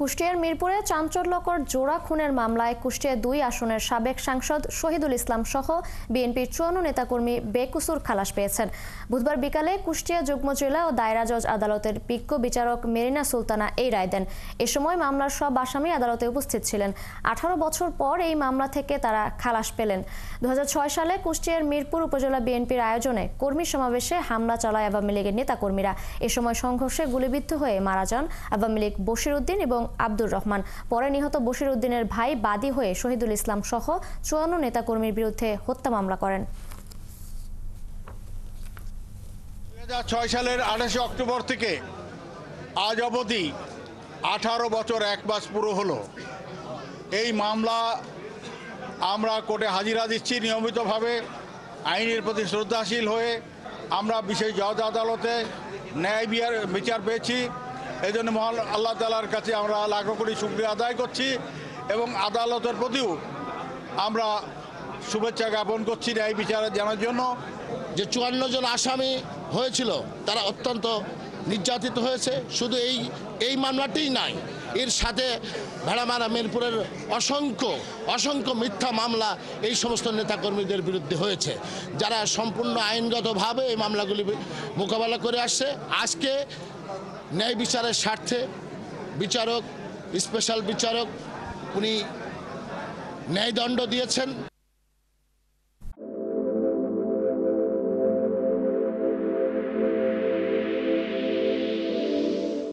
কুষ্টিয়ার মিরপুরে চাঞ্চল্যকর জোড়া খুনের মামলায় কুষ্টিয়া দুই আসনের সাবেক সাংসদ শহীদুল ইসলাম সহ বিএনপির চুয়ান্ন নেতাকর্মী বেকুসুর খালাস পেয়েছেন বুধবার বিকালে কুষ্টিয়া যুগ্ম জেলা ও দায়রা জজ আদালতের বিজ্ঞ বিচারক মেরিনা সুলতানা এই রায় দেন এ সময় মামলার সব আসামি আদালতে উপস্থিত ছিলেন আঠারো বছর পর এই মামলা থেকে তারা খালাস পেলেন দু সালে কুষ্টিয়ার মিরপুর উপজেলা বিএনপির আয়োজনে কর্মী সমাবেশে হামলা চালায় আওয়ামী লীগের নেতাকর্মীরা এ সময় সংঘর্ষে গুলিবিদ্ধ হয়ে মারা যান আওয়ামী লীগ বশির উদ্দিন এবং আব্দুর রহমান পরে নিহত বশির উদ্দিনের ভাই বাদী হয়ে শহীদুল ইসলাম সহ চুয়ান্ন নেতাকর্মীর বিরুদ্ধে হত্যা মামলা করেন ছয় সালের আঠাশে অক্টোবর থেকে আজ অবধি আঠারো বছর এক মাস পুরো হলো এই মামলা আমরা কোর্টে হাজিরা দিচ্ছি নিয়মিতভাবে আইনের প্রতি শ্রদ্ধাশীল হয়ে আমরা বিশেষ জজ আদালতে ন্যায় বিচার পেয়েছি এই জন্য মহান আল্লাহ তালার কাছে আমরা লাখো কোটি শুক্রিয়া আদায় করছি এবং আদালতের প্রতিও আমরা শুভেচ্ছা জ্ঞাপন করছি ন্যায় বিচারে জানার জন্য যে চুয়ান্ন জন আসামি হয়েছিল তারা অত্যন্ত নির্যাতিত হয়েছে শুধু এই এই মামলাটিই নাই এর সাথে ভেড়ামারা মিরপুরের অসংখ্য অসংখ্য মিথ্যা মামলা এই সমস্ত নেতাকর্মীদের বিরুদ্ধে হয়েছে যারা সম্পূর্ণ আইনগতভাবে এই মামলাগুলি মোকাবেলা করে আসছে আজকে ন্যায় বিচারের স্বার্থে বিচারক স্পেশাল বিচারক উনি ন্যায়দণ্ড দিয়েছেন